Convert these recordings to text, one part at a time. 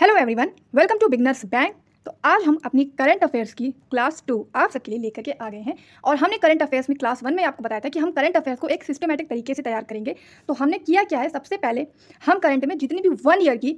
hello everyone welcome to beginners bank तो आज हम अपनी करंट अफेयर्स की क्लास टू आप सबके लिए लेकर के आ गए हैं और हमने करंट अफेयर्स में क्लास वन में आपको बताया था कि हम करंट अफेयर्स को एक सिस्टमेटिक तरीके से तैयार करेंगे तो हमने किया क्या है सबसे पहले हम करंट में जितनी भी वन ईयर की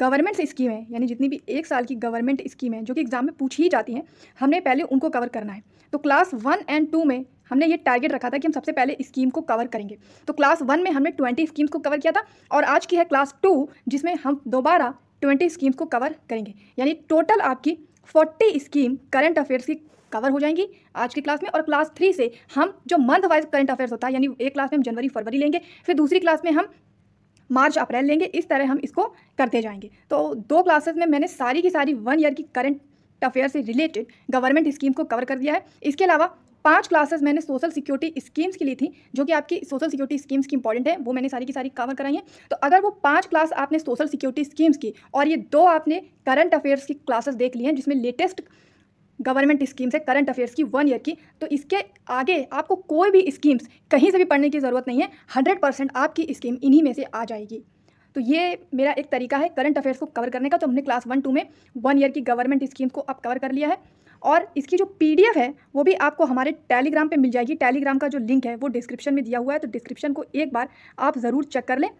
गवर्नमेंट स्कीमें यानी जितनी भी एक साल की गवर्नमेंट स्कीम है जो कि एग्ज़ाम में पूछी ही जाती हैं हमने पहले उनको कवर करना है तो क्लास वन एंड टू में हमने ये टारगेट रखा था कि हम सबसे पहले स्कीम को कवर करेंगे तो क्लास वन में हमने ट्वेंटी स्कीम्स को कवर किया था और आज की है क्लास टू जिसमें हम दोबारा ट्वेंटी स्कीम्स को कवर करेंगे यानी टोटल आपकी फोर्टी स्कीम करंट अफेयर्स की कवर हो जाएंगी आज की क्लास में और क्लास थ्री से हम जो मंथ वाइज करंट अफेयर्स होता है यानी एक क्लास में हम जनवरी फरवरी लेंगे फिर दूसरी क्लास में हम मार्च अप्रैल लेंगे इस तरह हम इसको करते जाएंगे तो दो क्लासेस में मैंने सारी की सारी वन ईयर की करंट अफेयर से रिलेटेड गवर्नमेंट स्कीम को कवर कर दिया है इसके अलावा पांच क्लासेस मैंने सोशल सिक्योरिटी स्कीम्स की ली थी जो कि आपकी सोशल सिक्योरिटी स्कीम्स की इंपॉर्टेंट है वो मैंने सारी की सारी कवर कराई हैं तो अगर वो पांच क्लास आपने सोशल सिक्योरिटी स्कीम्स की और ये दो आपने करंट अफेयर्स की क्लासेस देख ली हैं जिसमें लेटेस्ट गवर्नमेंट स्कीम्स है करंट अफेयर्स की वन ईयर की तो इसके आगे आपको कोई भी स्कीम्स कहीं से भी पढ़ने की ज़रूरत नहीं है हंड्रेड परसेंट आपकी स्कीम इन्हीं में से आ जाएगी तो ये मेरा एक तरीका है करंट अफेयर्स को कवर करने का तो हमने क्लास वन टू में वन ईयर की गवर्नमेंट स्कीम्स को अब कवर कर लिया है और इसकी जो पी है वो भी आपको हमारे टेलीग्राम पर मिल जाएगी टेलीग्राम का जो लिंक है वो डिस्क्रिप्शन में दिया हुआ है तो डिस्क्रिप्शन को एक बार आप ज़रूर चेक कर लें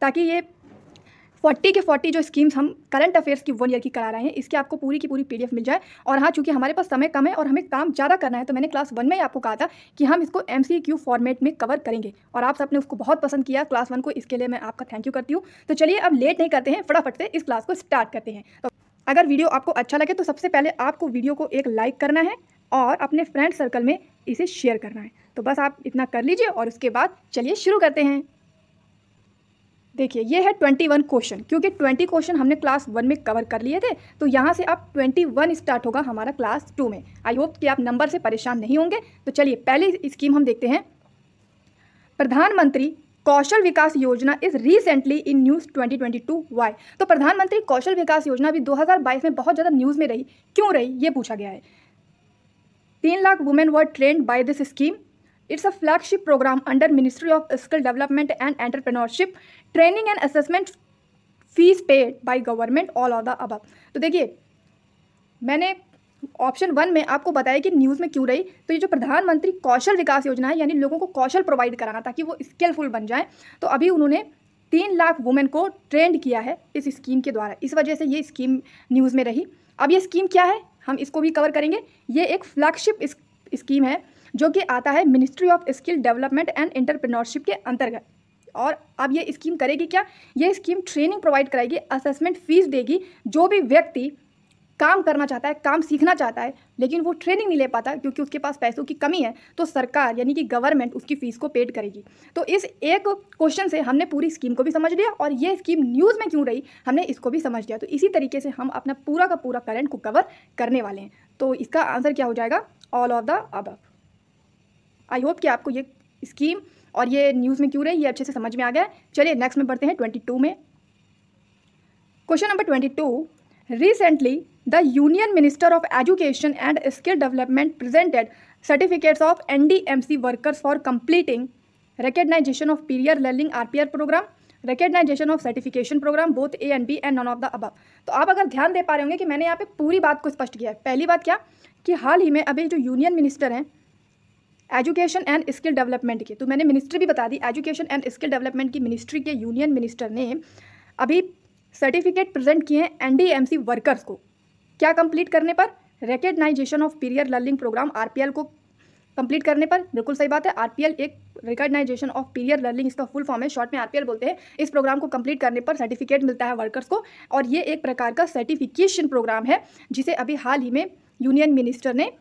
ताकि ये फोर्टी के फोर्टी जो स्कीम्स हम करंट अफेयर्स की वन ईयर की करा रहे हैं इसकी आपको पूरी की पूरी पीडीएफ मिल जाए और हाँ चूंकि हमारे पास समय कम है और हमें काम ज़्यादा करना है तो मैंने क्लास वन में ही आपको कहा था कि हम इसको एम फॉर्मेट में कवर करेंगे और आप सबने उसको बहुत पसंद किया क्लास वन को इसके लिए मैं आपका थैंक यू करती हूँ तो चलिए अब लेट नहीं करते हैं फटाफट से इस क्लास को स्टार्ट करते हैं तो अगर वीडियो आपको अच्छा लगे तो सबसे पहले आपको वीडियो को एक लाइक करना है और अपने फ्रेंड सर्कल में इसे शेयर करना है तो बस आप इतना कर लीजिए और उसके बाद चलिए शुरू करते हैं देखिए ये है ट्वेंटी वन क्वेश्चन क्योंकि ट्वेंटी क्वेश्चन हमने क्लास वन में कवर कर लिए थे तो यहाँ से अब ट्वेंटी वन स्टार्ट होगा हमारा क्लास टू में आई होप कि आप नंबर से परेशान नहीं होंगे तो चलिए पहली स्कीम हम देखते हैं प्रधानमंत्री Kaushal Vikas Yojana is recently in news 2022 twenty two Y तो प्रधानमंत्री कौशल विकास योजना भी 2022 में बहुत ज्यादा न्यूज में रही क्यों रही ये पूछा गया है तीन lakh women were trained by this scheme it's a flagship programme under ministry of skill development and entrepreneurship training and assessment fees paid by government all of the अब तो देखिए मैंने ऑप्शन वन में आपको बताया कि न्यूज़ में क्यों रही तो ये जो प्रधानमंत्री कौशल विकास योजना है यानी लोगों को कौशल प्रोवाइड कराना ताकि वो स्किलफुल बन जाए तो अभी उन्होंने तीन लाख वुमेन को ट्रेंड किया है इस स्कीम के द्वारा इस वजह से ये स्कीम न्यूज़ में रही अब ये स्कीम क्या है हम इसको भी कवर करेंगे ये एक फ्लैगशिप स्कीम है जो कि आता है ministry of skill development and entrepreneurship के अंतर्गत और अब ये स्कीम करेगी क्या ये स्कीम ट्रेनिंग प्रोवाइड कराएगी असेसमेंट फीस देगी जो भी व्यक्ति काम करना चाहता है काम सीखना चाहता है लेकिन वो ट्रेनिंग नहीं ले पाता क्योंकि उसके पास पैसों की कमी है तो सरकार यानी कि गवर्नमेंट उसकी फ़ीस को पेड करेगी तो इस एक क्वेश्चन से हमने पूरी स्कीम को भी समझ लिया और ये स्कीम न्यूज़ में क्यों रही हमने इसको भी समझ लिया तो इसी तरीके से हम अपना पूरा का पूरा करेंट को कवर करने वाले हैं तो इसका आंसर क्या हो जाएगा ऑल ऑफ द अब आई होप कि आपको ये स्कीम और ये न्यूज़ में क्यों रही ये अच्छे से समझ में आ गया चलिए नेक्स्ट में बढ़ते हैं ट्वेंटी टू में question number twenty two recently and skill development of certificates of N D M C workers for workers for of prior learning R P R programme recognisation of certification programme both A and B and none of the above तो आप अगर ध्यान दे पा रहे होंगे कि मैंने यहाँ पे पूरी बात को स्पष्ट किया है पहली बात क्या कि हाल ही में अभी जो यूनियन मिनिस्टर हैं एजुकेशन एंड स्किल डेवलपमेंट की तो मैंने मिनिस्ट्री भी बता दी एजुकेशन एंड स्किल डेवलपमेंट की मिनिस्ट्री के यूनियन मिनिस्टर ने अभी सर्टिफिकेट प्रेजेंट किए हैं सी वर्कर्स को क्या कंप्लीट करने पर recognition of prior learning programme R को कंप्लीट करने पर बिल्कुल सही बात है आर एक रिकग्नाइजेशन ऑफ पीरियर लर्निंग इसका फुल फॉर्म है शॉर्ट में आर बोलते हैं इस प्रोग्राम को कंप्लीट करने पर सर्टिफिकेट मिलता है वर्कर्स को और ये एक प्रकार का सर्टिफिकेशन प्रोग्राम है जिसे अभी हाल ही में यूनियन मिनिस्टर ने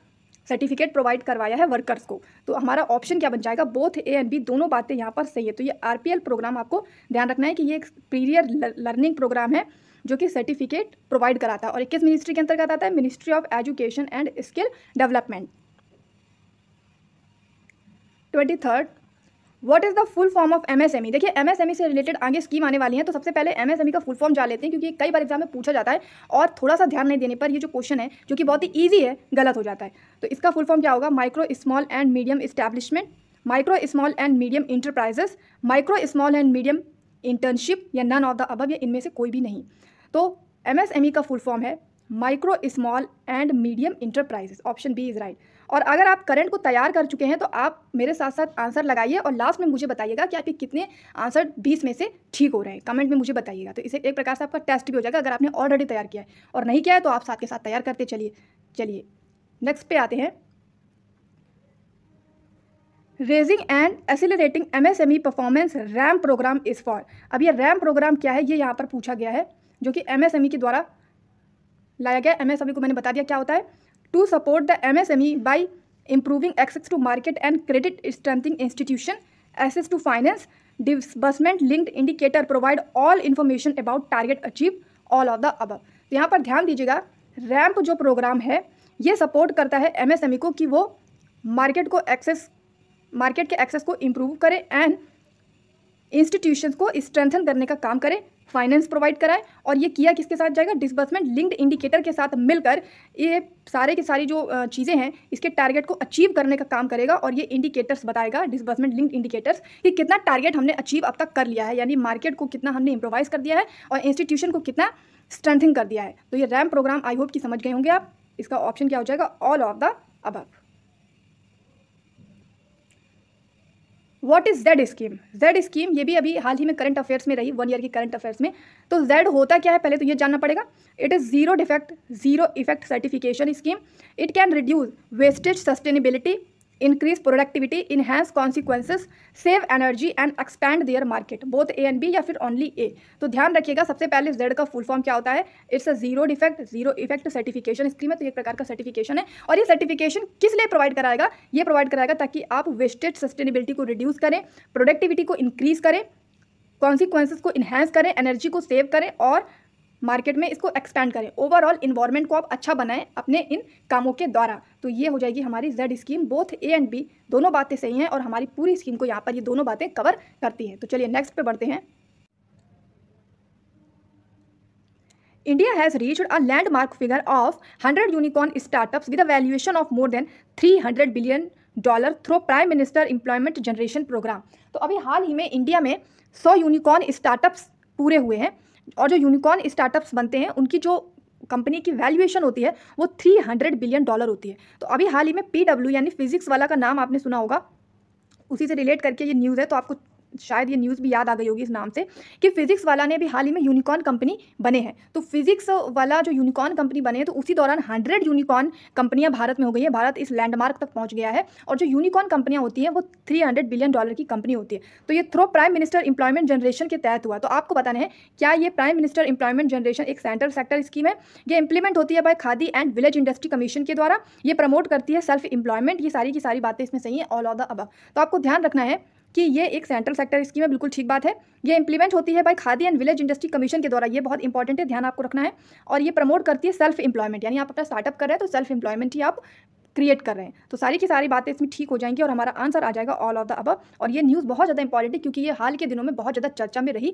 सर्टिफिकेट प्रोवाइड करवाया है वर्कर्स को तो हमारा ऑप्शन क्या बन जाएगा बोथ ए एंड बी दोनों बातें यहाँ पर सही है तो ये आरपीएल प्रोग्राम आपको ध्यान रखना है कि ये एक पीरियर लर्निंग प्रोग्राम है जो कि सर्टिफिकेट प्रोवाइड कराता है और किस मिनिस्ट्री के अंतर्गत आता है ministry of education and skill development twenty third what is the full form of MSME देखिए एमएसएमई e से रिलेटेड आगे स्कीम आने वाली है तो सबसे पहले एमएसएमई e का फुल फॉर्म जान लेते हैं क्योंकि कई बार एग्जाम में पूछा जाता है और थोड़ा सा ध्यान नहीं देने पर ये जो क्वेश्चन है जो कि बहुत ही ईजी है गलत हो जाता है तो इसका फुल फॉर्म क्या होगा micro small and medium establishment micro small and medium enterprises micro small and medium internship या नन ऑफ द अबव या इनमें से कोई भी नहीं तो एमएसएमई e का फुल फॉर्म है micro small and medium enterprises option B is right और अगर आप करंट को तैयार कर चुके हैं तो आप मेरे साथ साथ आंसर लगाइए और लास्ट में मुझे बताइएगा कि आपके कितने आंसर बीस में से ठीक हो रहे हैं कमेंट में मुझे बताइएगा तो इसे एक प्रकार से आपका टेस्ट भी हो जाएगा अगर आपने ऑलरेडी तैयार किया है और नहीं किया है तो आप साथ के साथ तैयार करते चलिए चलिए नेक्स्ट पे आते हैं raising and M MSME performance RAM programme is for अब ये रैम प्रोग्राम क्या है ये यहाँ पर पूछा गया है जो कि एमएसएमई e के द्वारा लाया गया एमएसएमई e को मैंने बता दिया क्या होता है to support the MSME by improving access to market and credit strengthening institution access to finance disbursement linked indicator provide all information about target achieve all of the अब तो यहाँ पर ध्यान दीजिएगा रैम्प जो प्रोग्राम है ये सपोर्ट करता है एमएसएमई e को कि वो मार्केट को एक्सेस मार्केट के एक्सेस को इम्प्रूव करें एंड इंस्टीट्यूशन को स्ट्रेंथन करने का काम करें फाइनेंस प्रोवाइड कराए और ये किया किसके साथ जाएगा डिसबर्समेंट लिंक्ड इंडिकेटर के साथ मिलकर ये सारे के सारी जो चीज़ें हैं इसके टारगेट को अचीव करने का काम करेगा और ये इंडिकेटर्स बताएगा डिसबर्समेंट लिंक्ड इंडिकेटर्स कि कितना टारगेट हमने अचीव अब तक कर लिया है यानी मार्केट को कितना हमने इम्प्रोवाइज कर दिया है और इंस्टीट्यूशन को कितना स्ट्रेंथिंग कर दिया है तो ये रैम प्रोग्राम आई होप कि समझ गए होंगे आप इसका ऑप्शन क्या हो जाएगा all of the above what is ZED scheme ZED scheme ये भी अभी हाल ही में करंट अफेयर्स में रही वन ईयर की करंट अफेयर्स में तो जेड होता क्या है पहले तो ये जानना पड़ेगा it is zero defect zero effect certification scheme it can reduce wastage sustainability increase productivity enhance consequences save energy and expand their market both A and B या फिर ओनली ए तो ध्यान रखिएगा सबसे पहले जेड का फुल फॉर्म क्या होता है it's a zero defect zero effect certification scheme है तो एक प्रकार का सर्टिफिकेशन है और ये सर्टिफिकेशन किस लिए प्रोवाइड कराएगा ये प्रोवाइड कराएगा ताकि आप वेस्टेज सस्टेनेबिलिटी को रिड्यूस करें प्रोडक्टिविटी को इंक्रीज करें कॉन्सिक्वेंसेज को इन्हेंस करें एनर्जी को सेव करें और मार्केट में इसको एक्सपैंड करें ओवरऑल इन्वायरमेंट को आप अच्छा बनाएं अपने इन कामों के द्वारा तो ये हो जाएगी हमारी ZED scheme both A and B दोनों बातें सही हैं और हमारी पूरी स्कीम को यहाँ पर ये दोनों बातें कवर करती हैं तो चलिए नेक्स्ट पे बढ़ते हैं India has reached a landmark figure of hundred unicorn startup with valuation of more than three 300 billion dollar through prime minister employment generation programme तो अभी हाल ही में इंडिया में सौ यूनिकॉर्न स्टार्टअप्स पूरे हुए हैं और जो यूनिकॉर्न स्टार्टअप्स बनते हैं उनकी जो कंपनी की वैल्यूएशन होती है वो 300 बिलियन डॉलर होती है तो अभी हाल ही में पी यानी फिजिक्स वाला का नाम आपने सुना होगा उसी से रिलेट करके ये न्यूज़ है तो आपको शायद ये न्यूज़ भी याद आ गई होगी इस नाम से कि फिज़िक्स वाला ने भी हाल ही में यूनिकॉर्न कंपनी बने हैं तो फिज़िक्स वाला जो यूनिकॉर्न कंपनी बने हैं तो उसी दौरान हंड्रेड यूनिकॉर्न कंपनियां भारत में हो गई है भारत इस लैंडमार्क तक पहुंच गया है और जो यूनिकॉर्न कंपनियां होती हैं वो थ्री बिलियन डॉलर की कंपनी होती है तो ये through prime minister employment generation के तहत हुआ तो आपको बताना है क्या ये प्राइम मिनिस्टर इंप्लॉयमेंट जनरेशन एक सेंट्रल सेक्टर स्कीम है यह इंप्लीमेंट होती है by Khadi and village industry commission के द्वारा ये प्रमोट करती है सेल्फ एम्प्लॉयमेंट ये सारी की सारी बातें इसमें सही है ऑल ऑफ द अब तो आपको ध्यान रखना है कि ये एक सेंट्रल सेक्टर स्कीम है बिल्कुल ठीक बात है ये इंप्लीमेंट होती है by Khadi and village industry commission के द्वारा ये बहुत इंपॉर्टेंट है ध्यान आपको रखना है और ये प्रमोट करती है सेल्फ एम्प्लॉयमेंट यानी आप अपना स्टार्टअप कर रहे हैं तो सेल्फ एम्प्लॉयमेंट ही आप क्रिएट कर रहे हैं तो सारी की सारी बातें इसमें ठीक हो जाएंगी और हमारा आंसर आ जाएगा ऑल ऑफ द अब और ये न्यूज़ बहुत ज़्यादा इंपॉर्टेंट है क्योंकि ये हाल के दिनों में बहुत ज़्यादा चर्चा में रही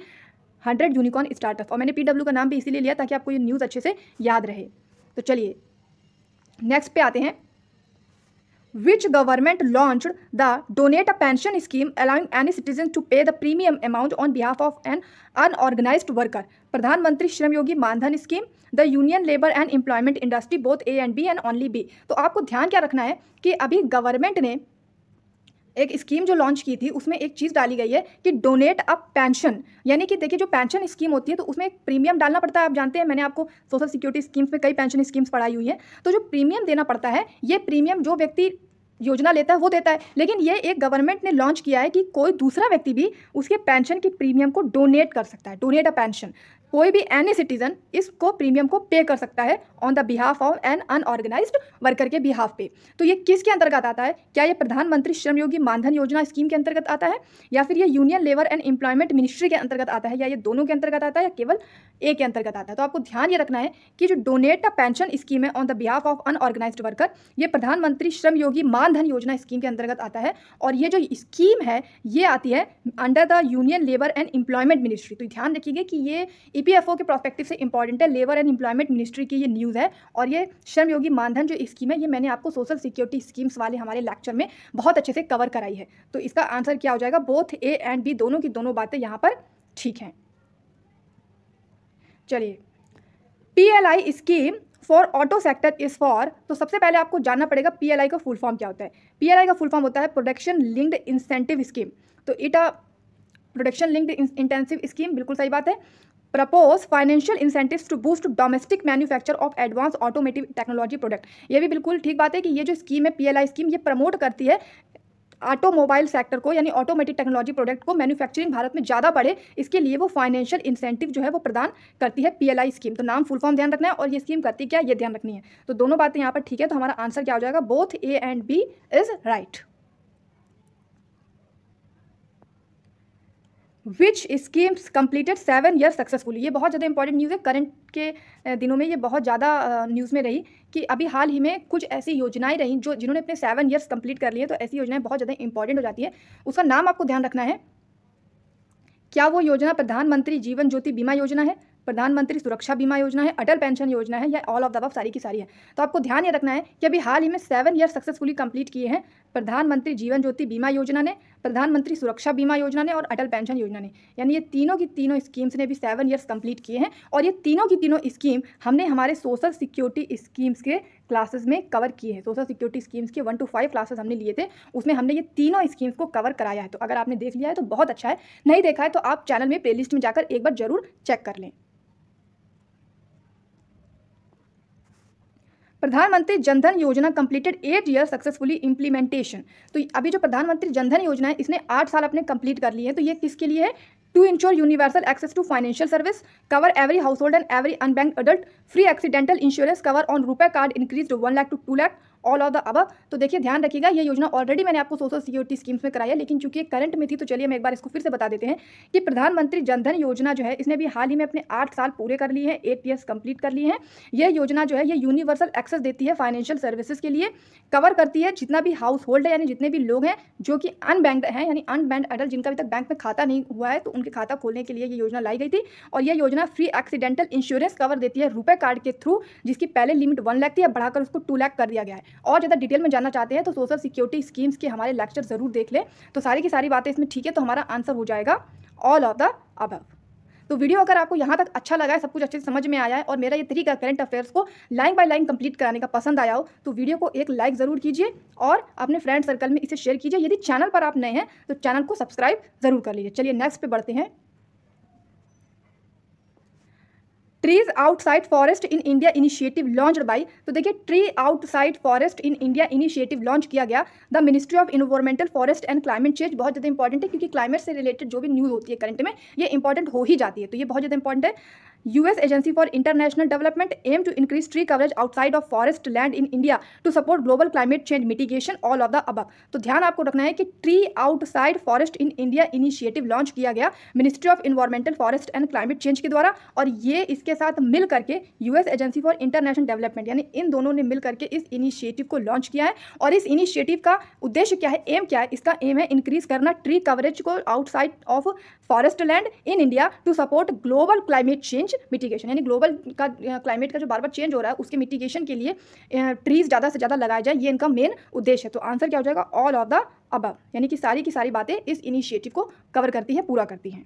हंड्रेड यूनिकॉर्न स्टार्टअप और मैंने पी का नाम भी इसीलिए लिया ताकि आपको ये न्यूज़ अच्छे से याद रहे तो चलिए नेक्स्ट पे आते हैं which government launched the donate a pension scheme allowing any citizen to pay the premium amount on behalf of an unorganized worker प्रधानमंत्री श्रम योगी मानधन scheme the union labour and employment industry both A and B and only B तो आपको ध्यान क्या रखना है कि अभी गवर्नमेंट ने एक स्कीम जो लॉन्च की थी उसमें एक चीज़ डाली गई है कि डोनेट अ पेंशन यानी कि देखिए जो पेंशन स्कीम होती है तो उसमें एक प्रीमियम डालना पड़ता है आप जानते हैं मैंने आपको सोशल सिक्योरिटी स्कीम्स में कई पेंशन स्कीम्स पढ़ाई हुई हैं तो जो प्रीमियम देना पड़ता है ये प्रीमियम जो व्यक्ति योजना लेता है वो देता है लेकिन ये एक गवर्नमेंट ने लॉन्च किया है कि कोई दूसरा व्यक्ति भी उसके पेंशन की प्रीमियम को डोनेट कर सकता है डोनेट अ पेंशन कोई भी एनी सिटीजन इसको प्रीमियम को पे कर सकता है on the behalf of an unorganised worker के बिहाफ पे तो ये किसके अंतर्गत आता है क्या ये प्रधानमंत्री श्रम योगी मानधन योजना स्कीम के अंतर्गत आता है या फिर ये union labour and employment ministry के अंतर्गत आता है या ये दोनों के अंतर्गत आता है या केवल ए के अंतर्गत आता है तो आपको ध्यान ये रखना है कि जो डोनेट अ पेंशन स्कीम है on the behalf of unorganised worker ये प्रधानमंत्री श्रम योगी मानधन योजना स्कीम के अंतर्गत आता है और ये जो स्कीम है ये आती है under the union labour and employment ministry तो ध्यान रखिएगा कि ये ईपीएफओ के प्रोस्पेक्टिव से इंपॉर्टेंट है लेबर एंड एम्प्लॉयमेंट मिनिस्ट्री की ये न्यूज़ है और ये श्रम योगी मानधन जो स्कीम है ये मैंने आपको सोशल सिक्योरिटी स्कीम्स वाले हमारे लेक्चर में बहुत अच्छे से कवर कराई है तो इसका आंसर क्या हो जाएगा बोथ ए एंड बी दोनों की दोनों बातें यहाँ पर ठीक हैं चलिए P scheme for auto sector is for तो सबसे पहले आपको जानना पड़ेगा आई का फुल फॉर्म क्या होता है आई का फुल फॉर्म होता है प्रोडक्शन लिंक्ड इंसेंटिव स्कीम तो it a production linked intensive scheme बिल्कुल सही बात है propose financial incentive to boost domestic manufacture of advance automotive technology product ये भी बिल्कुल ठीक बात है कि ये जो स्कीम है पीएलआई स्कीम ये प्रमोट करती है ऑटोमोबाइल सेक्टर को यानी ऑटोमेटिक टेक्नोलॉजी प्रोडक्ट को मैन्युफैक्चरिंग भारत में ज़्यादा बढ़े इसके लिए वो फाइनेंशियल इंसेंटिव जो है वो प्रदान करती है पीएलआई स्कीम तो नाम फुल फॉर्म ध्यान रखना है और ये स्कीम करती क्या ये ध्यान रखनी है तो दोनों बातें यहाँ पर ठीक है तो हमारा आंसर क्या हो जाएगा both A and B is right which schemes completed seven year successful ये बहुत ज़्यादा इंपॉर्टेंट न्यूज़ है करंट के दिनों में ये बहुत ज़्यादा न्यूज़ में रही कि अभी हाल ही में कुछ ऐसी योजनाएं रहीं जो जिन्होंने अपने सेवन ईयर्स कंप्लीट कर लिए तो ऐसी योजनाएं बहुत ज़्यादा इंपॉर्टेंट हो जाती है उसका नाम आपको ध्यान रखना है क्या वो योजना प्रधानमंत्री जीवन ज्योति बीमा योजना है प्रधानमंत्री सुरक्षा बीमा योजना है अटल पेंशन योजना है या ऑल ऑफ दबाव सारी की सारी है तो आपको ध्यान ये रखना है कि अभी हाल ही में सेवन ईयर सक्सेसफुली कंप्लीट किए हैं प्रधानमंत्री जीवन ज्योति बीमा योजना ने प्रधानमंत्री सुरक्षा बीमा योजना ने और अटल पेंशन योजना ने यानी ये तीनों की तीनों स्कीम्स ने भी सेवन ईयर्स कंप्लीट किए हैं और ये तीनों की तीनों स्कीम हमने हमारे सोशल सिक्योरिटी स्कीम्स के क्लासेस में कवर किए हैं सोशल सिक्योरिटी स्कीम्स के वन टू फाइव क्लासेस हमने लिए थे उसमें हमने ये तीनों स्कीम्स को कवर कराया है तो अगर आपने देख लिया है तो बहुत अच्छा है नहीं देखा है तो आप चैनल में प्ले में जाकर एक बार जरूर चेक कर लें प्रधानमंत्री जनधन योजना completed eight year successfully implementation तो अभी जो प्रधानमंत्री जनधन योजना है इसने आठ साल अपने कंप्लीट कर लिए हैं तो ये किसके लिए है to ensure universal access to financial service cover every household and every unbanked adult free accidental insurance cover on RuPay card increase one lakh to two lakh all of the अब तो देखिए ध्यान रखिएगा ये योजना ऑलरेडी मैंने आपको सोशल सिक्योरिटी स्कीम्स में कराई है लेकिन चूंकि करंट में थी तो चलिए मैं एक बार इसको फिर से बता देते हैं कि प्रधानमंत्री जनधन योजना जो है इसने भी हाल ही में अपने आठ साल पूरे कर लिए हैं एट ईयर्स कंप्लीट कर लिए हैं यह योजना जो है ये यूनिवर्सल एक्सेस देती है फाइनेंशियल सर्विसेज के लिए कवर करती है जितना भी हाउस होल्ड है यानी जितने भी लोग हैं जो कि अनबैंक्ड हैं यानी अनबैंक अडल्ट जिनका अभी तक बैंक में खाता नहीं हुआ है तो उनके खाता खोलने के लिए ये योजना लाई गई थी और यह योजना फ्री एक्सीडेंटल इंश्योरेंस कवर देती है रुपए कार्ड के थ्रू जिसकी पहले लिमिट वन लैख थी अब बढ़ाकर उसको टू लैक कर दिया गया है और ज़्यादा डिटेल में जानना चाहते हैं तो सोशल सिक्योरिटी स्कीम्स के हमारे लेक्चर ज़रूर देख लें तो सारी की सारी बातें इसमें ठीक है तो हमारा आंसर हो जाएगा ऑल ऑफ द अब तो वीडियो अगर आपको यहाँ तक अच्छा लगा है सब कुछ अच्छे से समझ में आया है और मेरा ये तरीका करंट अफेयर्स को लाइन बाय लाइन कंप्लीट कराने का पसंद आया हो तो वीडियो को एक लाइक ज़रूर कीजिए और अपने फ्रेंड सर्कल में इसे शेयर कीजिए यदि चैनल पर आप नए हैं तो चैनल को सब्सक्राइब ज़रूर कर लीजिए चलिए नेक्स्ट पर बढ़ते हैं trees outside forest in India initiative launch by तो देखिए tree outside forest in India initiative launch किया गया the ministry of environmental forest and climate change बहुत ज़्यादा इंपॉर्टेंट है क्योंकि क्लाइमेट से रिलेटेड जो भी न्यूज़ होती है करंट में ये इंपॉर्टेंट हो ही जाती है तो ये बहुत ज़्यादा इंपॉर्टेंट है US agency for international development aim to increase tree coverage outside of forest land in India to support global climate change mitigation all of the अब तो ध्यान आपको रखना है कि tree outside forest in India initiative launch किया गया ministry of environmental forest and climate change के द्वारा और ये इसके साथ मिल करके US agency for international development यानी इन दोनों ने मिल करके इस इनिशिएटिव को लॉन्च किया है और इस इनिशिएटिव का उद्देश्य क्या है एम क्या है इसका एम है इंक्रीज करना ट्री कवरेज को outside of forest land in India to support global climate change mitigation यानी ग्लोबल का क्लाइमेट का जो बार बार चेंज हो रहा है उसके मिटिगेशन के लिए ट्रीज़ ज़्यादा से ज़्यादा लगाए जाए ये इनका मेन उद्देश्य है तो आंसर क्या हो जाएगा ऑल ऑफ द अबव यानी कि सारी की सारी बातें इस इनिशिएटिव को कवर करती हैं पूरा करती हैं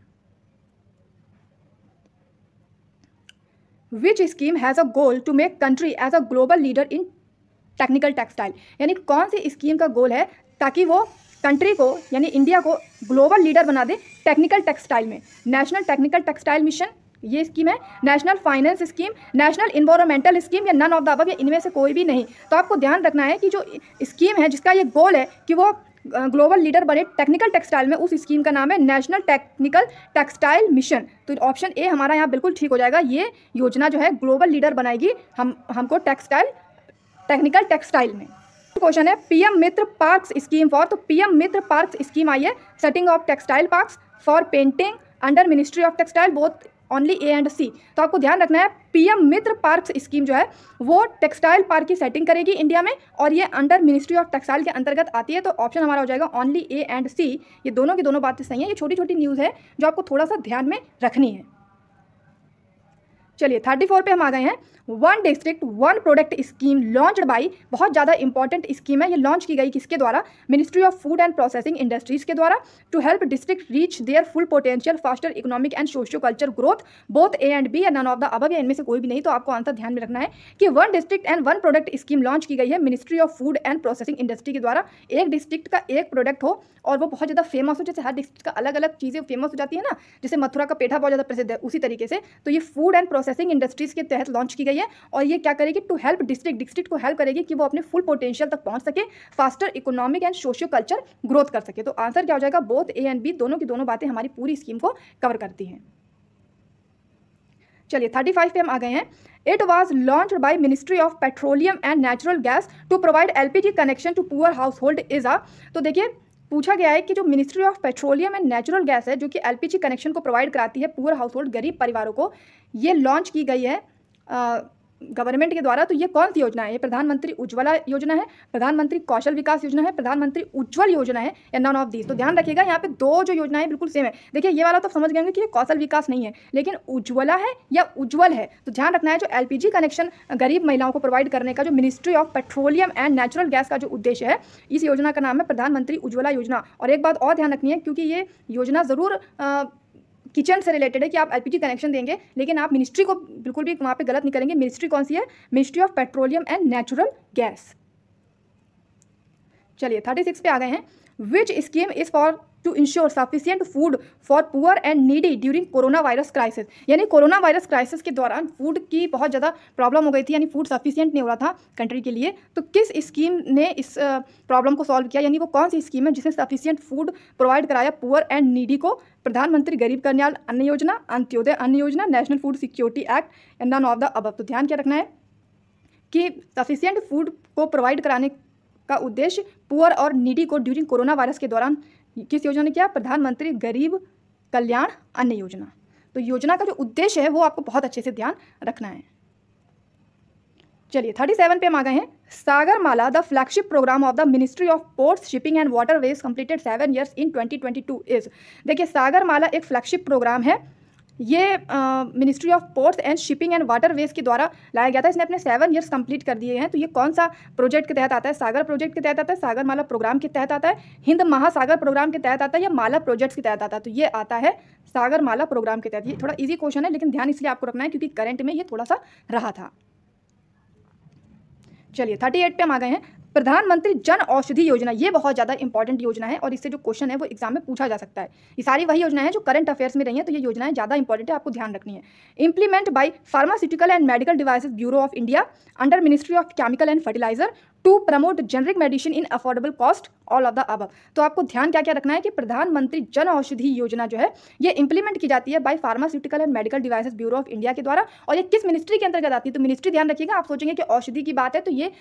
which scheme has a goal to make country as a global leader in technical textile यानी कौन सी स्कीम का गोल है ताकि वो कंट्री को यानी इंडिया को ग्लोबल लीडर बना दे टेक्निकल टेक्सटाइल में नेशनल टेक्निकल टेक्सटाइल मिशन ये स्कीम है national finance scheme national environmental scheme या नन ऑफ द अब या इनमें से कोई भी नहीं तो आपको ध्यान रखना है कि जो स्कीम है जिसका ये गोल है कि वो ग्लोबल लीडर बने टेक्निकल टेक्सटाइल में उस स्कीम का नाम है नेशनल टेक्निकल टेक्सटाइल मिशन तो ऑप्शन ए हमारा यहाँ बिल्कुल ठीक हो जाएगा ये योजना जो है ग्लोबल लीडर बनाएगी हम हमको टेक्सटाइल टेक्निकल टेक्सटाइल में क्वेश्चन है PM Mitra parks scheme for तो पीएम मित्र पार्क्स स्कीम आई है setting of textile parks for painting under ministry of textile both only A and C तो आपको ध्यान रखना है पीएम मित्र पार्क स्कीम जो है वो टेक्सटाइल पार्क की सेटिंग करेगी इंडिया में और ये अंडर मिनिस्ट्री ऑफ टेक्सटाइल के अंतर्गत आती है तो ऑप्शन हमारा हो जाएगा ओनली ए एंड सी ये दोनों की दोनों बातें सही हैं ये छोटी छोटी न्यूज़ है जो आपको थोड़ा सा ध्यान में रखनी है चलिए थर्टी फोर पे हम आ गए हैं one district one product scheme launch by बहुत ज़्यादा इंपॉर्टेंट स्कीम है ये लॉन्च की गई किसके द्वारा ministry of food and processing industries के द्वारा to help district reach their full potential faster economic and socio culture growth both A and B and none of the above इनमें से कोई भी नहीं तो आपको आंसर ध्यान में रखना है कि one district and one product scheme launch की गई है ministry of food and processing industry के द्वारा एक डिस्ट्रिक्ट का एक प्रोडक्ट हो और वो बहुत ज़्यादा फेमस हो जैसे हर डिस्ट्रिक्ट का अलग अलग चीज़ें फेमस हो जाती है ना जैसे मथुरा का पेठा बहुत ज़्यादा प्रसिद्ध है उसी तरीके से तो ये food and process processing industries के तहत लॉन्च की गई है और ये क्या करेगी टू हेल्प डिस्ट्रिक्ट डिस्ट्रिक्ट को हेल्प करेगी कि वो अपने फुल पोटेंशियल तक पहुंच सके faster economic and socio culture growth कर सके तो आंसर क्या हो जाएगा बोथ ए एंड बी दोनों की दोनों बातें हमारी पूरी स्कीम को कवर करती हैं चलिए थर्टी फाइव पे हम आ गए हैं it was launch by ministry of petroleum and natural gas to provide L P G connection to poor household is आ तो देखिए पूछा गया है कि जो ministry of petroleum and natural gas है जो कि एलपीजी कनेक्शन को प्रोवाइड कराती है पुअर हाउस होल्ड गरीब परिवारों को ये लॉन्च की गई है गवर्नमेंट के द्वारा तो ये कौन सी योजना है ये प्रधानमंत्री उज्ज्वला योजना है प्रधानमंत्री कौशल विकास योजना है प्रधानमंत्री उज्ज्वल योजना है या नॉन ऑफ दीज तो ध्यान रखिएगा यहाँ पे दो जो योजनाएं बिल्कुल सेम है देखिए ये वाला तो समझ गएंगे कि ये कौशल विकास नहीं है लेकिन उज्ज्वला है या उज्ज्वल है तो ध्यान रखना है जो एल कनेक्शन गरीब महिलाओं को प्रोवाइड करने का जो ministry of petroleum and natural gas का जो उद्देश्य है इस योजना का नाम है प्रधानमंत्री उज्ज्वला योजना और एक बात और ध्यान रखनी है क्योंकि ये योजना ज़रूर किचन से रिलेटेड है कि आप एलपीजी कनेक्शन देंगे लेकिन आप मिनिस्ट्री को बिल्कुल भी वहाँ पे गलत नहीं करेंगे मिनिस्ट्री कौन सी है ministry of petroleum and natural gas चलिए थर्टी सिक्स पे आ गए हैं which scheme is for to ensure sufficient food for poor and needy during corona virus crisis यानी कोरोना वायरस क्राइसिस के दौरान फूड की बहुत ज़्यादा प्रॉब्लम हो गई थी यानी फूड सफिशियंट नहीं हो रहा था कंट्री के लिए तो किस स्कीम ने इस प्रॉब्लम को सॉल्व किया यानी वो कौन सी स्कीम है जिसने सफिशियंट फूड प्रोवाइड कराया पुअर एंड नीडी को प्रधानमंत्री गरीब कल्याण अन्न योजना अंत्योदय अन्न योजना national food security act and none of the अब तो ध्यान क्या रखना है कि सफिशियंट फूड को प्रोवाइड कराने का उद्देश्य पुअर और नीडी को ड्यूरिंग कोरोना वायरस के दौरान किस योजना ने किया प्रधानमंत्री गरीब कल्याण अन्न योजना तो योजना का जो उद्देश्य है वो आपको बहुत अच्छे से ध्यान रखना है चलिए थर्टी सेवन पे हम आ गए हैं Sagarmala the flagship programme of the ministry of ports shipping and waterways seven years in twenty twenty two is देखिए सागरमाला एक फ्लैगशिप प्रोग्राम है ये ministry of ports and shipping and waterways के द्वारा लाया गया था इसने अपने सेवन ईयर्स कंप्लीट कर दिए हैं तो ये कौन सा प्रोजेक्ट के तहत आता है सागर प्रोजेक्ट के तहत आता है सागर माला प्रोग्राम के तहत आता है हिंद महासागर प्रोग्राम के तहत आता है या माला प्रोजेक्ट्स के तहत आता है तो ये आता है सागर माला प्रोग्राम के तहत ये थोड़ा ईजी क्वेश्चन है लेकिन ध्यान इसलिए आपको रखना है क्योंकि करंट में ये थोड़ा सा रहा था चलिए थर्टी एट पे हम आ गए हैं प्रधानमंत्री जन औषधि योजना ये बहुत ज़्यादा इंपॉर्टेंट योजना है और इससे जो क्वेश्चन है वो एग्जाम में पूछा जा सकता है ये सारी वही योजना है जो करंट अफेयर्स में रही है तो ये योजनाएं ज़्यादा इंपॉर्टेंट है आपको ध्यान रखनी है implement by pharmaceutical and medical devices bureau of India under ministry of chemical and fertiliser to promote generic medicine in affordable cost all of the अब तो आपको ध्यान क्या क्या रखना है कि प्रधानमंत्री जन औषधि योजना जो है ये इंप्लीमेंट की जाती है by pharmaceutical and medical devices bureau of India के द्वारा और ये किस मिनिस्ट्री के अंतर्गत आती है तो मिनिस्ट्री ध्यान रखिएगा आप सोचेंगे कि औषधि की बात है तो ये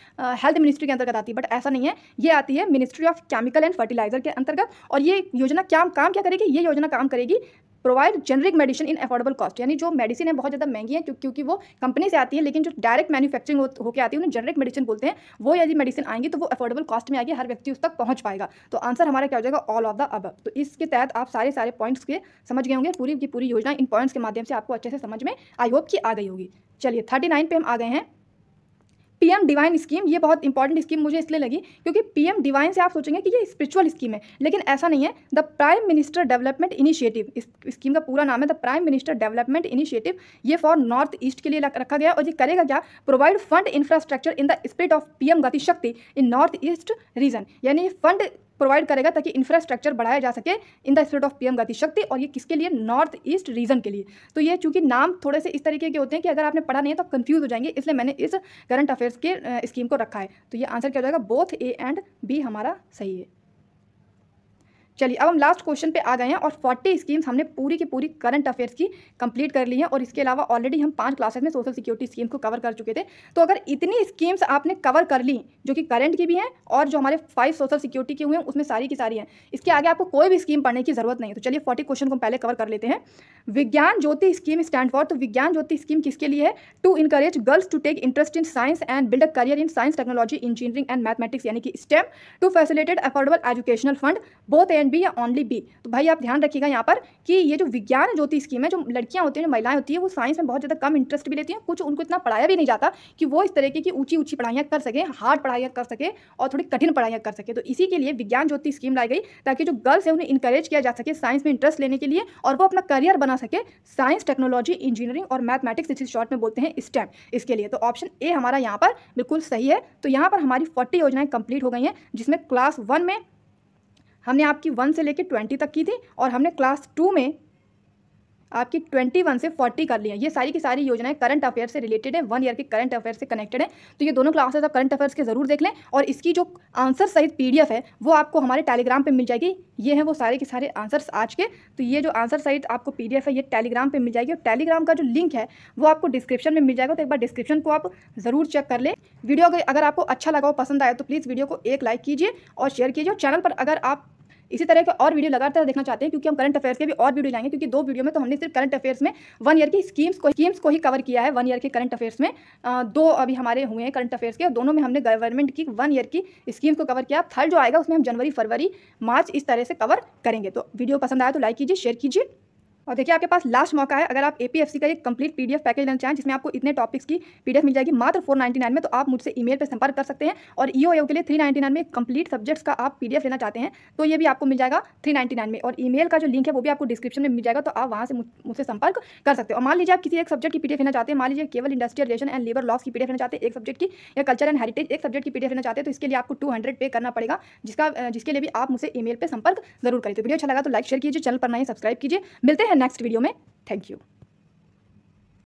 हेल्थ मिनिस्ट्री के अंतर्गत आती है बट ऐसा नहीं है ये आती है ministry of chemical and fertiliser के अंतर्गत और ये योजना क्या काम क्या करेगी ये योजना काम करेगी provide generic medicine in affordable cost यानी जो मेडिसिन है बहुत ज़्यादा महंगी है क्योंकि वो कंपनी से आती है लेकिन जो डायरेक्ट मैन्युफैक्चरिंग होकर आती है उन्हें जेनरिक मेडिसिन बोलते हैं वो यदि मेडिसिन आएंगी तो वो अफोर्डेबल कॉस्ट में आएगी हर व्यक्ति उस तक पहुँच पाएगा तो आंसर हमारा क्या हो जाएगा ऑल ऑफ द अब तो इसके तहत आप सारे सारे पॉइंट्स के समझ गए होंगे पूरी की पूरी योजना इन पॉइंट्स के माध्यम से आपको अच्छे से समझ में आई होप की आ गई होगी चलिए थर्टी नाइन पे हम आ गए हैं पीएम डिवाइन स्कीम ये बहुत इंपॉर्टेंट स्कीम मुझे इसलिए लगी क्योंकि पीएम डिवाइन से आप सोचेंगे कि ये स्पिरिचुअल स्कीम है लेकिन ऐसा नहीं है the prime minister development initiative इस स्कीम का पूरा नाम है the prime minister development initiative ये फॉर नॉर्थ ईस्ट के लिए रखा गया और ये करेगा क्या provide fund infrastructure in the spirit of PM Gatishakti in north east region यानी फंड प्रोवाइड करेगा ताकि इंफ्रास्ट्रक्चर बढ़ाया जा सके in the spirit of PM Gatishakti और ये किसके लिए नॉर्थ ईस्ट रीजन के लिए तो ये चूंकि नाम थोड़े से इस तरीके के होते हैं कि अगर आपने पढ़ा नहीं है तो आप कन्फ्यूज हो जाएंगे इसलिए मैंने इस करंट अफेयर्स के स्कीम को रखा है तो ये आंसर क्या हो जाएगा बोथ ए एंड बी हमारा सही है चलिए अब हम लास्ट क्वेश्चन पे आ गए हैं और 40 स्कीम्स हमने पूरी की पूरी करंट अफेयर्स की कंप्लीट कर ली हैं और इसके अलावा ऑलरेडी हम पांच क्लासेस में सोशल सिक्योरिटी स्कीम्स को कवर कर चुके थे तो अगर इतनी स्कीम्स आपने कवर कर ली जो कि करंट की भी हैं और जो हमारे फाइव सोशल सिक्योरिटी के हुए हैं उसमें सारी की सारी हैं इसके आगे आपको कोई भी स्कीम पढ़ने की जरूरत नहीं तो चलिए फोर्टी क्वेश्चन को हम पहले कवर कर लेते हैं विज्ञान ज्योति स्कीम स्टैंड फॉर तो विज्ञान ज्योति स्कीम किसके लिए है to encourage girls to take interest in science and build a career in science technology engineering and mathematics यानी कि STEM to facilitated affordable educational fund both and option B या only B तो भाई आप ध्यान रखिएगा यहाँ पर कि ये जो विज्ञान ज्योति स्कीम है जो लड़कियाँ होती हैं जो महिलाएं होती हैं वो साइंस में बहुत ज़्यादा कम इंटरेस्ट भी लेती हैं कुछ उनको इतना पढ़ाया भी नहीं जाता कि वो इस तरीके की ऊँची ऊँची पढ़ाइयाँ कर सकें हार्ड पढ़ाइयाँ कर सकें और थोड़ी कठिन पढ़ाइयाँ कर सकें तो इसी के लिए विज्ञान ज्योति स्कीम लाई गई ताकि जो गर्ल्स है उन्हें इंकरेज किया जा सके साइंस में इंटरेस्ट लेने के लिए और वो अपना करियर बना सके साइंस टेक्नोलॉजी इंजीनियरिंग और मैथमेटिक्स इसी शॉर्ट में बोलते हैं स्टेम इसके लिए तो ऑप्शन ए हमारा यहाँ पर बिल्कुल सही है तो यहाँ पर हमारी फोर्टी योजनाएं कंप्लीट हो गई हैं जिसमें क्लास वन में हमने आपकी वन से लेकर ट्वेंटी तक की थी और हमने क्लास टू में आपकी ट्वेंटी वन से फोर्टी कर ली है ये सारी की सारी योजनाएं करंट अफेयर से रिलेटेड है वन ईयर के करंट अफेयर से कनेक्टेड है तो ये दोनों क्लासेस आप करंट अफेयर्स के ज़रूर देख लें और इसकी जो आंसर सहित पी है वो आपको हमारे टेलीग्राम पे मिल जाएगी ये है वो सारे के सारे आंसर्स आज के तो ये जो आंसर सहित आपको पी है ये टेलीग्राम पर मिल जाएगी और टेलीग्राम का जो लिंक है वो आपको डिस्क्रिप्शन में मिल जाएगा तो एक बार डिस्क्रिप्शन को आप ज़रूर चेक कर लें वीडियो अगर आपको अच्छा लगा हो पसंद आया तो प्लीज़ वीडियो को एक लाइक कीजिए और शेयर कीजिए और चैनल पर अगर आप इसी तरह के और वीडियो लगातार देखना चाहते हैं क्योंकि हम करंट अफेयर्स के भी और वीडियो लाएंगे क्योंकि दो वीडियो में तो हमने सिर्फ करंट अफेयर्स में वन ईयर की स्कीम्स को स्कीम्स को ही कवर किया है वन ईयर के करंट अफेयर्स में दो अभी हमारे हुए हैं करंट अफेयर्स के और दोनों में हमने गवर्नमेंट की वन ईयर की स्कीम्स को कवर किया थर्ड जो आएगा उसमें हम जनवरी फरवरी मार्च इस तरह से कवर करेंगे तो वीडियो पसंद आया तो लाइक कीजिए शेयर कीजिए और देखिए आपके पास लास्ट मौका है अगर आप एपीएफसी का एक कंप्लीट पी पैकेज लेना चाहें जिसमें आपको इतने टॉपिक्स की पी मिल जाएगी मात्र फोर में तो आप मुझसे ईमेल पर संपर्क कर सकते हैं और ई e के लिए थ्री में कंप्लीट सब्जेक्ट्स का आप पी लेना चाहते हैं तो ये भी आपको मिल जाएगा थ्री में और ई का जो लिंक है वो भी आपको डिस्क्रिप्शन में मिल जाएगा तो आप वहाँ से मुझसे संपर्क कर सकते हो और मान लीजिए आप किसी एक सब्जेक्ट की पीडीएफ लेना चाहते हैं मान लीजिए केवल industrial relation and labour laws की पी लेना चाहते हैं एक सब्जेक्ट की या कल्चर एंड हेरिटेज एक सब्जेक्ट की पी लेना चाहते हैं तो इसके लिए आपको टू पे करना पड़ेगा जिसका जिसके लिए भी आप मुझे ईमेल पर संपर्क जरूर करें तो वीडियो अच्छा लगा तो लाइक शेयर कीजिए चैनल पर नहीं सब्सक्राइब कीजिए मिलते हैं नेक्स्ट वीडियो में थैंक यू